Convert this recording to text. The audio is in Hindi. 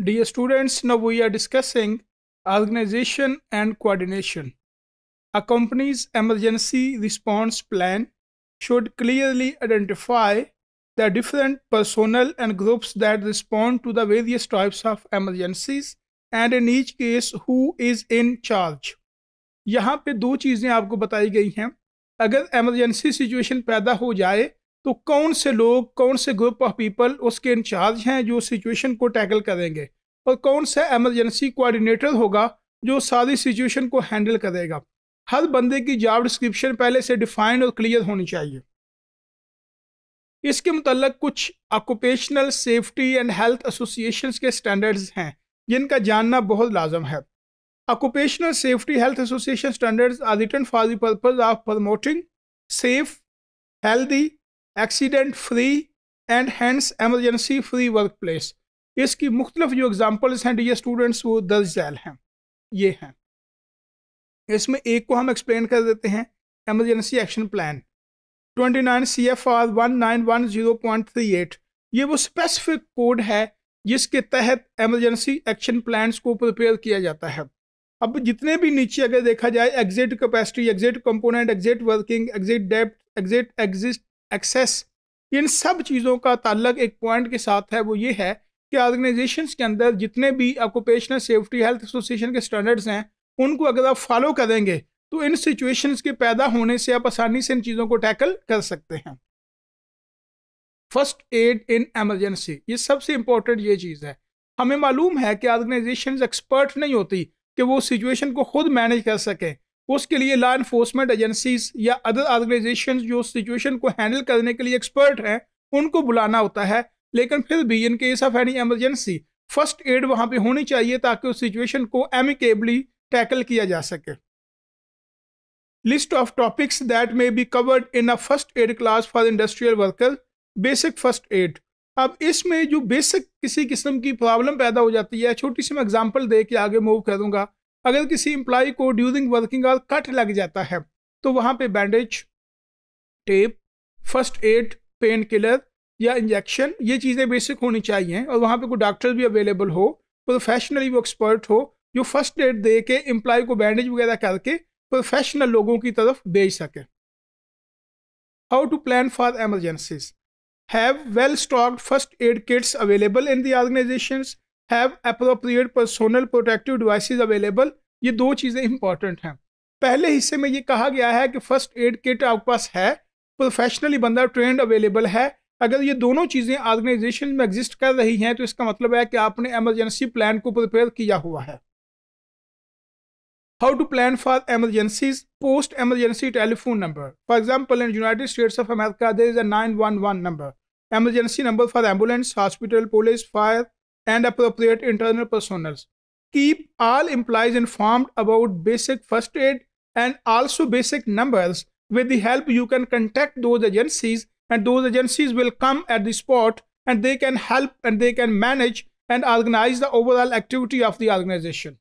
Dear students, now we are discussing organization and coordination. A company's emergency response plan should clearly identify the different personnel and groups that respond to the various types of emergencies and in each case who is in charge. यहाँ पे दो चीज़ें आपको बताई गई हैं अगर एमरजेंसी सिचुएशन पैदा हो जाए तो कौन से लोग कौन से ग्रुप ऑफ पीपल उसके इंचार्ज हैं जो सिचुएशन को टैकल करेंगे और कौन सा एमरजेंसी कोऑर्डिनेटर होगा जो सारी सिचुएशन को हैंडल करेगा हर बंदे की जॉब डिस्क्रिप्शन पहले से डिफाइंड और क्लियर होनी चाहिए इसके मतलब कुछ occupational safety and health association के स्टैंडर्ड्स हैं जिनका जानना बहुत लाजम है occupational safety health association standards are written for दर्पज purpose of promoting safe accident free and hands emergency free workplace इसकी मुख्तलिफ जो एग्ज़ाम्पल्स हैं डी स्टूडेंट्स वो दर्ज झैल हैं ये हैं इसमें एक को हम एक्सप्लेन कर देते हैं emergency action plan 29 three eight ये वो स्पेसिफिक कोड है जिसके तहत एमरजेंसी एक्शन प्लान को प्रिपेयर किया जाता है अब जितने भी नीचे अगर देखा जाए exit capacity exit component exit working exit depth exit exit access इन सब चीज़ों का ताल्लक एक पॉइंट के साथ है वो ये है कि ऑर्गेनाइजेशन के अंदर जितने भी ऑक्यूपेशनल सेफ्टी हेल्थ एसोसिएशन के स्टैंडर्ड्स हैं उनको अगर आप फॉलो करेंगे तो इन सिचुएशंस के पैदा होने से आप आसानी से इन चीज़ों को टैकल कर सकते हैं फर्स्ट एड इन एमरजेंसी ये सबसे इंपॉर्टेंट ये चीज़ है हमें मालूम है कि ऑर्गेनाइजेशन एक्सपर्ट नहीं होती कि वो सिचुएशन को खुद मैनेज कर सकें उसके लिए लॉ इन्फोर्समेंट एजेंसीज या अदर ऑर्गेनाइजेशन जो सिचुएशन को हैंडल करने के लिए एक्सपर्ट हैं उनको बुलाना होता है लेकिन फिर भी in case of any emergency first aid वहाँ पे होनी चाहिए ताकि उस सिचुएशन को एमिकेबली टैकल किया जा सके list of topics that may be covered in a first aid class for industrial worker basic first aid अब इसमें जो बेसिक किसी किस्म की प्रॉब्लम पैदा हो जाती है छोटी सी मैं एग्जांपल दे के आगे मूव करूँगा अगर किसी एम्प्लॉय को ड्यूरिंग वर्किंग आवर कट लग जाता है तो वहाँ पे bandage tape first aid painkiller या इंजेक्शन ये चीज़ें बेसिक होनी चाहिए और वहाँ पे कोई डॉक्टर भी अवेलेबल हो प्रोफेशनली वो एक्सपर्ट हो जो फर्स्ट एड दे के एम्प्लॉय को बैंडेज वगैरह करके प्रोफेशनल लोगों की तरफ भेज सके how to plan for emergencies have well stocked first aid kits available in the organisations have appropriate personal protective devices available ये दो चीज़ें इंपॉर्टेंट हैं पहले हिस्से में ये कहा गया है कि फर्स्ट एड किट आपके पास है प्रोफेशनली बंदा ट्रेंड अवेलेबल है अगर ये दोनों चीज़ें ऑर्गेनाइजेशन में एग्जिस्ट कर रही हैं तो इसका मतलब है कि आपने एमरजेंसी प्लान को प्रिपेयर किया हुआ है how to plan for emergencies post emergency telephone number for example in United States of America there is a nine one one number emergency number for ambulance hospital police fire and appropriate internal personals. Keep all employees informed about basic first aid and also basic numbers. With the help, you can contact those agencies, and those agencies will come at the spot and they can help and they can manage and organize the overall activity of the organization.